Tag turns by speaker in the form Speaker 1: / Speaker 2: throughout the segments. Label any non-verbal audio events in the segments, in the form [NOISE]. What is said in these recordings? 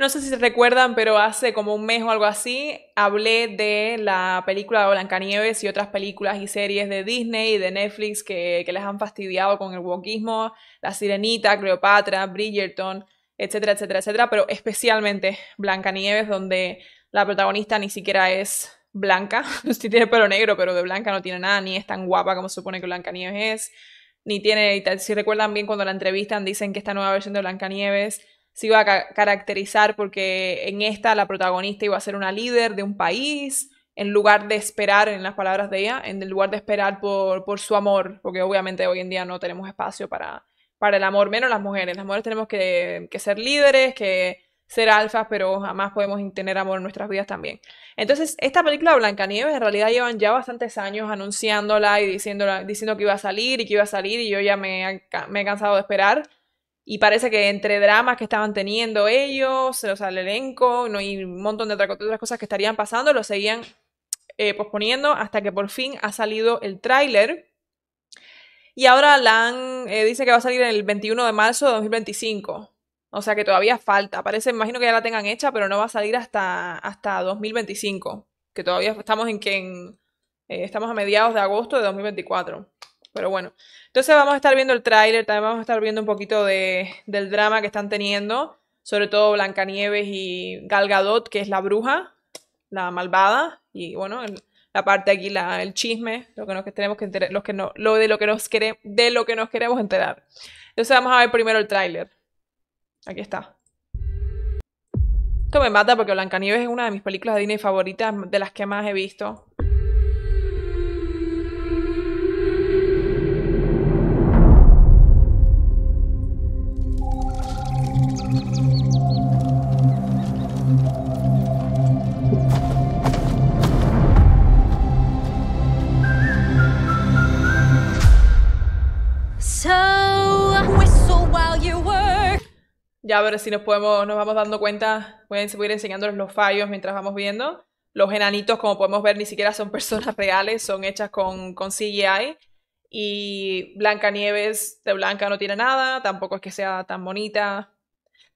Speaker 1: No sé si se recuerdan, pero hace como un mes o algo así hablé de la película de Blancanieves y otras películas y series de Disney y de Netflix que, les han fastidiado con el wokismo, La Sirenita, Cleopatra, Bridgerton, etcétera, etcétera, etcétera, pero especialmente Blancanieves, donde la protagonista ni siquiera es blanca, [LAUGHS] si tiene pelo negro, pero de blanca no tiene nada, ni es tan guapa como se supone que Blancanieves es, ni tiene, si recuerdan bien cuando la entrevistan, dicen que esta nueva versión de Blancanieves se iba a caracterizar porque en esta la protagonista iba a ser una líder de un país, en lugar de esperar, en las palabras de ella, en lugar de esperar por, por su amor, porque obviamente hoy en día no tenemos espacio para, para el amor, menos las mujeres. Las mujeres tenemos que, que ser líderes, que ser alfas, pero jamás podemos tener amor en nuestras vidas también. Entonces, esta película Blancanieves en realidad llevan ya bastantes años anunciándola y diciéndola, diciendo que iba a salir y que iba a salir y yo ya me, me he cansado de esperar. Y parece que entre dramas que estaban teniendo ellos, o sea, el elenco no, y un montón de otras cosas que estarían pasando, lo seguían eh, posponiendo hasta que por fin ha salido el tráiler. Y ahora Lan eh, dice que va a salir el 21 de marzo de 2025. O sea que todavía falta. Parece, imagino que ya la tengan hecha, pero no va a salir hasta, hasta 2025. Que todavía estamos en que eh, estamos a mediados de agosto de 2024. Pero bueno, entonces vamos a estar viendo el tráiler, también vamos a estar viendo un poquito del drama que están teniendo, sobre todo Blancanieves y Gal Gadot, que es la bruja, la malvada, y bueno, la parte aquí, el chisme, lo que nos tenemos que enterar, los que no, lo de lo que nos de lo que nos queremos enterar. Entonces vamos a ver primero el tráiler. Aquí está. Esto me mata porque Blancanieves es una de mis películas de Disney favoritas, de las que más he visto. ya ver si nos podemos, nos vamos dando cuenta, pueden seguir enseñándoles los fallos mientras vamos viendo. Los enanitos, como podemos ver, ni siquiera son [LAUGHS] personas reales, son hechas con, CGI. Y Blancanieves de Blanca no tiene nada, tampoco es que sea tan bonita.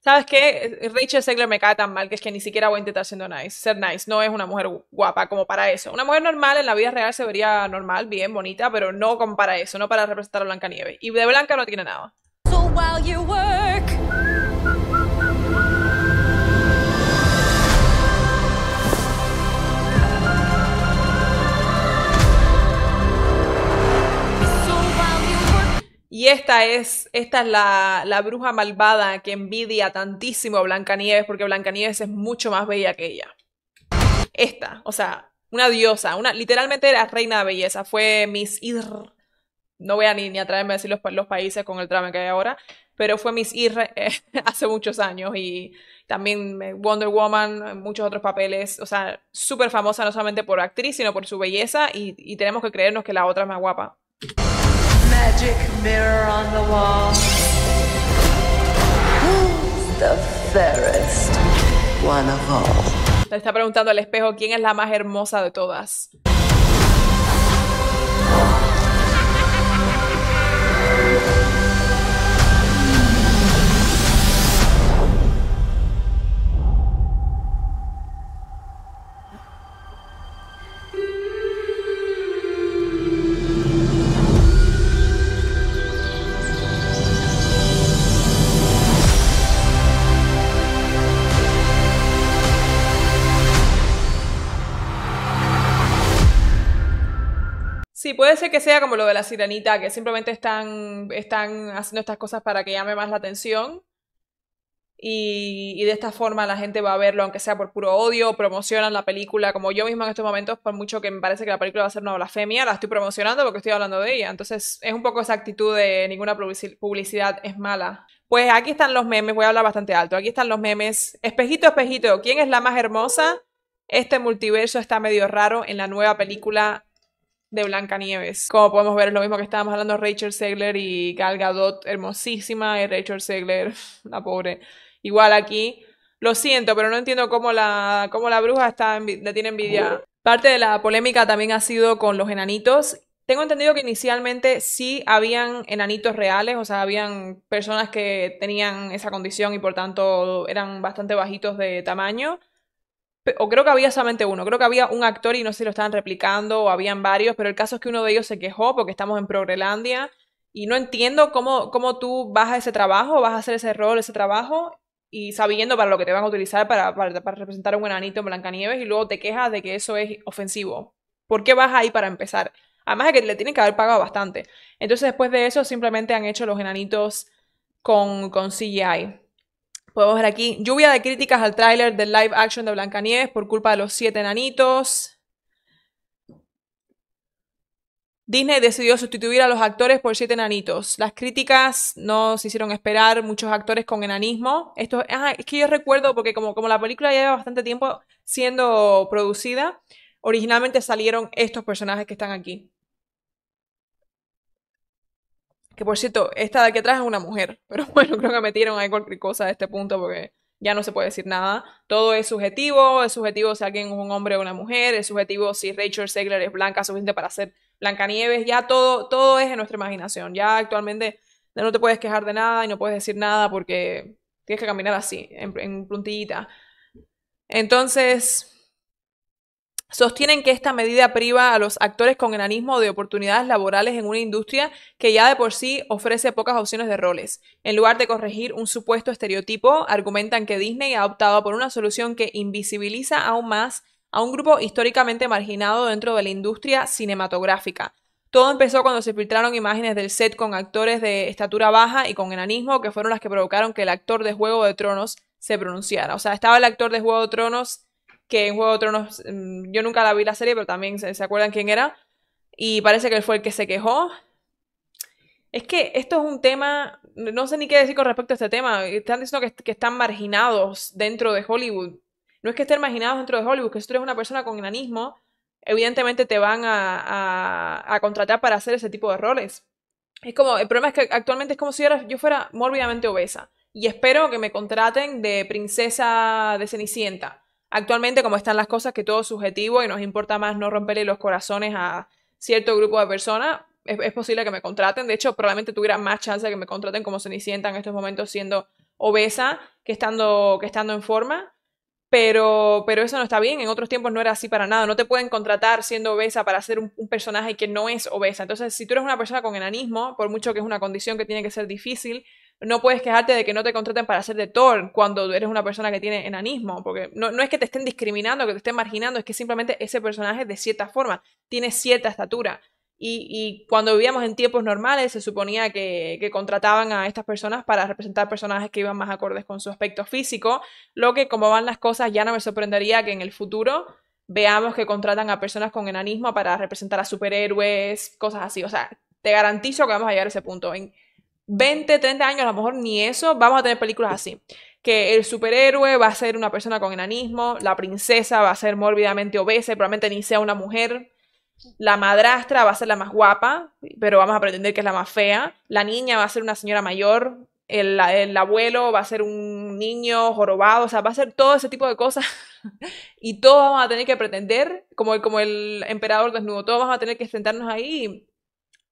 Speaker 1: ¿Sabes qué? Rachel Segler me cae tan mal que es que ni siquiera voy a intentar siendo nice. Ser nice no es una mujer guapa como para eso. Una mujer normal en la vida real se vería normal, bien, bonita, pero no como para eso, no para representar a Blancanieves. Y de Blanca no tiene nada. So while you work, Y esta es, esta es la, la, bruja malvada que envidia tantísimo a Blancanieves, porque Blancanieves es mucho más bella que ella. Esta, o sea, una diosa, una, literalmente era reina de belleza, fue Miss Ir. No voy a ni, ni atreverme a decir los, países con el trama que hay ahora, pero fue Miss Ir eh, [LAUGHS] hace muchos años y también Wonder Woman, muchos otros papeles. O sea, súper famosa no solamente por actriz, sino por su belleza y, y tenemos que creernos que la otra es más guapa magic está preguntando al espejo quién es la más hermosa de todas. Sí, puede ser que sea como lo de la sirenita, que simplemente están, están haciendo estas cosas para que llame más la atención. Y, de esta forma la gente va a verlo, aunque sea por puro odio, promocionan la película, como yo misma en estos momentos, por mucho que me parece que la película va a ser una blasfemia, la estoy promocionando porque estoy hablando de ella. Entonces es un poco esa actitud de ninguna publicidad es mala. Pues aquí están los memes, voy a hablar bastante alto, aquí están los memes. Espejito, espejito, ¿quién es la más hermosa? Este multiverso está medio raro en la nueva película de Blancanieves. Como podemos ver, es lo mismo que estábamos hablando Rachel Segler y Gal Gadot, hermosísima, y Rachel Segler, [LAUGHS] la pobre. Igual aquí, lo siento, pero no entiendo cómo la, cómo la bruja está tiene envidia. Parte de la polémica también ha sido con los enanitos. Tengo entendido que inicialmente sí habían enanitos reales, o sea, habían personas que tenían esa condición y por tanto eran bastante bajitos de tamaño o creo que había solamente uno, creo que había un actor y no sé lo estaban replicando o habían varios, pero el caso es que uno de ellos se quejó porque estamos en Progrelandia y no entiendo cómo, cómo tú vas a ese trabajo, vas a hacer ese rol, ese trabajo y sabiendo para lo que te van a utilizar para, representar a un enanito en Blancanieves y luego te quejas de que eso es ofensivo. ¿Por qué vas ahí para empezar? Además de que le tienen que haber pagado bastante. Entonces después de eso simplemente han hecho los enanitos con, con CGI. Podemos ver aquí lluvia de críticas al tráiler del live action de Blancanieves por culpa de los siete enanitos. Disney decidió sustituir a los actores por siete enanitos. Las críticas no se hicieron esperar, muchos actores con enanismo. Esto es que yo recuerdo, porque como, como la película lleva bastante tiempo siendo producida, originalmente salieron estos personajes que están aquí. Que por cierto, esta de aquí atrás es una mujer, [LAUGHS] pero bueno, creo que metieron ahí cualquier cosa a este punto porque ya no se puede decir nada. Todo es subjetivo, es subjetivo si alguien es un hombre o una mujer, es subjetivo si Rachel Segler es blanca suficiente para ser Blancanieves, ya todo, todo es en nuestra imaginación. Ya actualmente no te puedes quejar de nada y no puedes decir nada porque tienes que caminar así, en, en Entonces, Sostienen que esta medida priva a los actores con enanismo de oportunidades laborales en una industria que ya de por sí ofrece pocas opciones de roles. En lugar de corregir un supuesto estereotipo, argumentan que Disney ha optado por una solución que invisibiliza aún más a un grupo históricamente marginado dentro de la industria cinematográfica. Todo empezó cuando se filtraron imágenes del set con actores de estatura baja y con enanismo, que fueron las que provocaron que el actor de Juego de Tronos se pronunciara. O sea, estaba el actor de Juego de Tronos que en Juego de Tronos, mm, yo nunca la vi la serie, pero también se, acuerdan quién era, y parece que él fue el que se quejó. Es que esto es un tema, no sé ni qué decir con respecto a este tema, están diciendo que, que están marginados dentro de Hollywood. No es que estén marginados dentro de Hollywood, que si tú eres una persona con enanismo, evidentemente te van a, contratar para hacer ese tipo de roles. Es como, el problema es que actualmente es como si yo fuera mórbidamente obesa y espero que me contraten de princesa de Cenicienta actualmente como están las cosas, que todo es subjetivo y nos importa más no romperle los corazones a cierto grupo de personas, es, posible que me contraten. De hecho, probablemente tuviera más chance de que me contraten como Cenicienta en estos momentos siendo obesa que estando, que estando en forma. Pero, pero eso no está bien, en otros tiempos no era así para nada, no te pueden contratar siendo obesa para ser un personaje que no es obesa. Entonces, si tú eres una persona con enanismo, por mucho que es una condición que tiene que ser difícil, no puedes quejarte de que no te contraten para ser de Thor cuando eres una persona que tiene enanismo, porque no, es que te estén discriminando, que te estén marginando, es que simplemente ese personaje de cierta forma tiene cierta estatura. Y, cuando vivíamos en tiempos normales, se suponía que, que, contrataban a estas personas para representar personajes que iban más acordes con su aspecto físico, lo que como van las cosas ya no me sorprendería que en el futuro veamos que contratan a personas con enanismo para representar a superhéroes, cosas así. O sea, te garantizo que vamos a llegar a ese punto. En, 20, 30 años, a lo mejor ni eso, vamos a tener películas así. Que el superhéroe va a ser una persona con enanismo, la princesa va a ser mórbidamente obesa probablemente ni sea una mujer. La madrastra va a ser la más guapa, pero vamos a pretender que es la más fea. La niña va a ser una señora mayor. El, abuelo va a ser un niño jorobado, o sea, va a ser todo ese tipo de cosas. [LAUGHS] y todos vamos a tener que pretender, como, el, como el emperador desnudo, todos vamos a tener que sentarnos ahí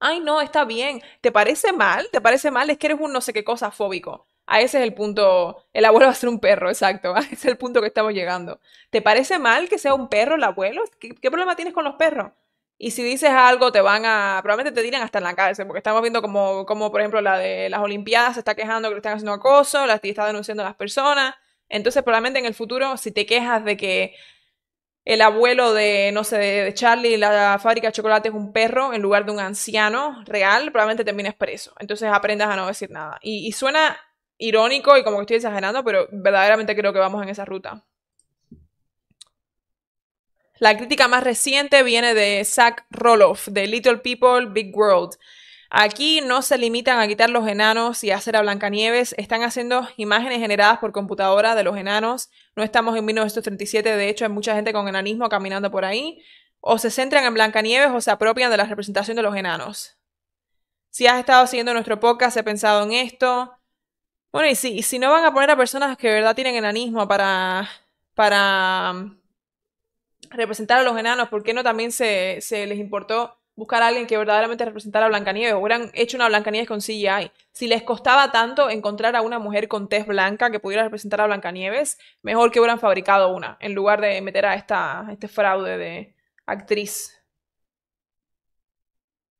Speaker 1: ay, no, está bien, ¿te parece mal? ¿Te parece mal? Es que eres un no sé qué cosa fóbico. A ese es el punto, el abuelo va a ser un perro, exacto, [LAUGHS] a ese es el punto que estamos llegando. ¿Te parece mal que sea un perro el abuelo? ¿Qué, problema tienes con los perros? Y si dices algo, te van a. Probablemente te tiran hasta en la cárcel, porque estamos viendo como, como por ejemplo, la de las Olimpiadas se está quejando que le están haciendo acoso, la está denunciando a las personas. Entonces, probablemente en el futuro, si te quejas de que el abuelo de, no sé, de, Charlie, la fábrica de chocolate es un perro en lugar de un anciano real, probablemente termines preso. Entonces aprendas a no decir nada. Y, suena irónico y como que estoy exagerando, pero verdaderamente creo que vamos en esa ruta. La crítica más reciente viene de Zach Roloff, de Little People, Big World. Aquí no se limitan a quitar los enanos y hacer a Blancanieves, están haciendo imágenes generadas por computadora de los enanos, no estamos en 1937, de hecho hay mucha gente con enanismo caminando por ahí, o se centran en Blancanieves o se apropian de la representación de los enanos. Si has estado siguiendo nuestro podcast, he pensado en esto. Bueno, y si, si no van a poner a personas que de verdad tienen enanismo para, para mm, representar a los enanos, ¿por qué no también se, se les importó buscar a alguien que verdaderamente representara a Blancanieves, hubieran hecho una Blancanieves con CGI. Si les costaba tanto encontrar a una mujer con tez blanca que pudiera representar a Blancanieves, mejor que hubieran fabricado una, en lugar de meter a esta, este fraude de actriz.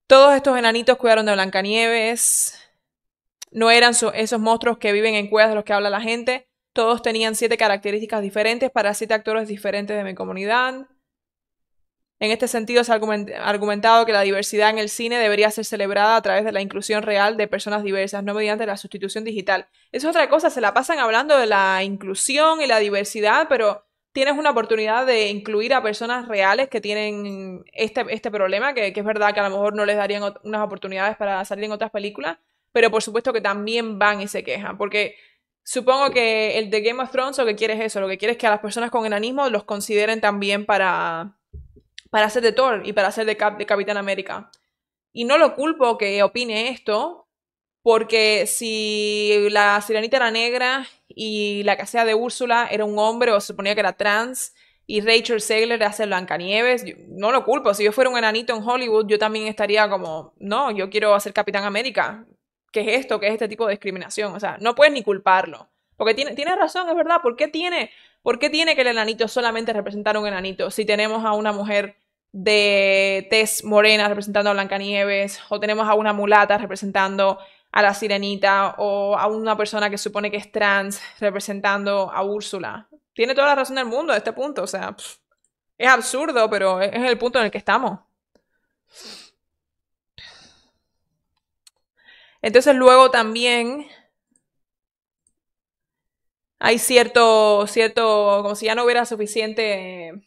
Speaker 1: Todos estos enanitos cuidaron de Blancanieves. No eran esos monstruos que viven en cuevas de los que habla la gente. Todos tenían siete características diferentes para siete actores diferentes de mi comunidad. En este sentido, se ha argumentado que la diversidad en el cine debería ser celebrada a través de la inclusión real de personas diversas, no mediante la sustitución digital. es otra cosa, se la pasan hablando de la inclusión y la diversidad, pero tienes una oportunidad de incluir a personas reales que tienen este, este problema, que, es verdad que a lo mejor no les darían unas oportunidades para salir en otras películas, pero por supuesto que también van y se quejan, porque supongo que el de Game of Thrones lo que quiere es eso, lo que quiere es que a las personas con enanismo los consideren también para para hacer de Thor y para hacer de, de Capitán América. Y no lo culpo que opine esto, porque si la sirenita era negra y la hacía de Úrsula era un hombre o se suponía que era trans y Rachel Segler hace Blancanieves, no lo culpo. Si yo fuera un enanito en Hollywood, yo también estaría como, no, yo quiero hacer Capitán América. ¿Qué es esto? ¿Qué es este tipo de discriminación? O sea, no puedes ni culparlo. Porque tiene, tiene razón, es verdad. ¿Por qué tiene, ¿Por qué tiene que el enanito solamente representar un enanito si tenemos a una mujer de Tess Morena representando a Blancanieves, o tenemos a una mulata representando a la sirenita, o a una persona que supone que es trans representando a Úrsula. Tiene toda la razón del mundo a este punto, o sea, es absurdo, pero es el punto en el que estamos. Entonces luego también hay cierto, cierto, como si ya no hubiera suficiente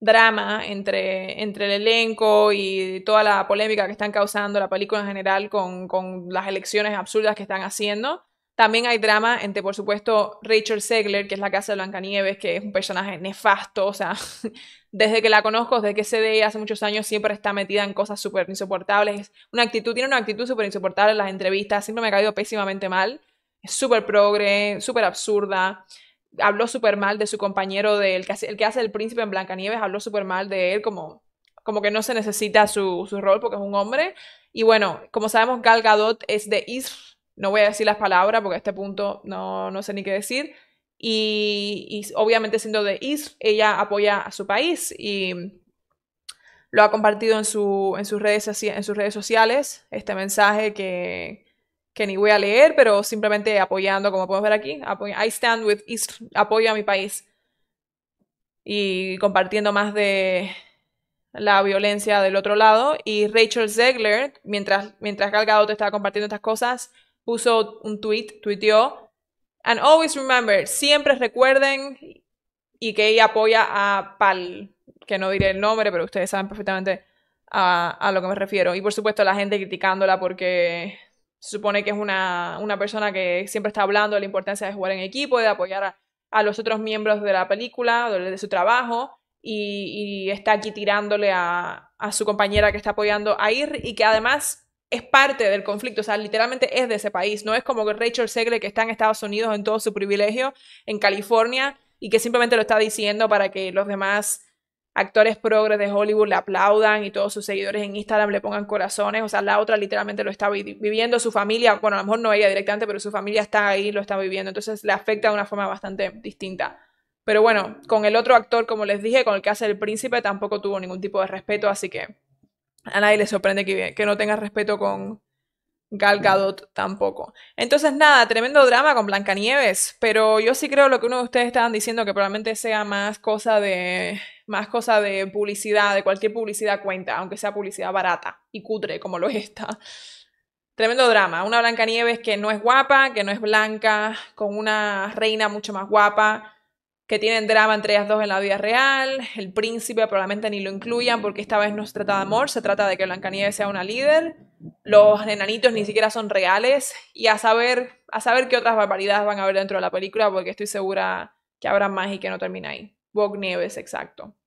Speaker 1: drama entre, entre el elenco y toda la polémica que están causando la película en general con, las elecciones absurdas que están haciendo. También hay drama entre, por supuesto, Rachel Segler, que es la casa de Blancanieves, que es un personaje nefasto. O sea, [LAUGHS] desde que la conozco, desde que se ve hace muchos años, siempre está metida en cosas súper insoportables. Una actitud, tiene una actitud súper insoportable en las entrevistas, siempre me ha caído pésimamente mal. Es súper progre, súper absurda habló súper mal de su compañero, de el que, hace, el príncipe en Blancanieves, habló súper mal de él, como, como que no se necesita su, su, rol porque es un hombre. Y bueno, como sabemos, Gal Gadot es de Isr, no voy a decir las palabras porque a este punto no, no sé ni qué decir. Y, obviamente siendo de Isr, ella apoya a su país y lo ha compartido en, su, en, sus, redes, en sus redes sociales, este mensaje que, que ni voy a leer, pero simplemente apoyando, como podemos ver aquí, I stand with apoyo a mi país y compartiendo más de la violencia del otro lado. Y Rachel Zegler, mientras, mientras Gal estaba compartiendo estas cosas, puso un tweet, tuiteó, and always remember, siempre recuerden y que ella apoya a Pal, que no diré el nombre, pero ustedes saben perfectamente a, a lo que me refiero. Y por supuesto la gente criticándola porque se supone que es una, una, persona que siempre está hablando de la importancia de jugar en equipo, de apoyar a, los otros miembros de la película, de, su trabajo, y, está aquí tirándole a, a, su compañera que está apoyando a Ir y que además es parte del conflicto, o sea, literalmente es de ese país, no es como que Rachel Segle que está en Estados Unidos en todo su privilegio, en California, y que simplemente lo está diciendo para que los demás actores progres de Hollywood le aplaudan y todos sus seguidores en Instagram le pongan corazones. O sea, la otra literalmente lo está viviendo, su familia, bueno, a lo mejor no ella directamente, pero su familia está ahí, lo está viviendo. Entonces le afecta de una forma bastante distinta. Pero bueno, con el otro actor, como les dije, con el que hace el príncipe, tampoco tuvo ningún tipo de respeto, así que a nadie le sorprende que, que no tenga respeto con, Gal Gadot tampoco. Entonces, nada, tremendo drama con Blancanieves, pero yo sí creo lo que uno de ustedes estaban diciendo, que probablemente sea más cosa de más cosa de publicidad, de cualquier publicidad cuenta, aunque sea publicidad barata y cutre como lo es esta. Tremendo drama, una Blancanieves que no es guapa, que no es blanca, con una reina mucho más guapa, que tienen drama entre ellas dos en la vida real, el príncipe probablemente ni lo incluyan porque esta vez no se trata de amor, se trata de que Blancanieves sea una líder, los enanitos ni siquiera son reales y a saber, a saber qué otras barbaridades van a haber dentro de la película porque estoy segura que habrá más y que no termina ahí. Bog exacto.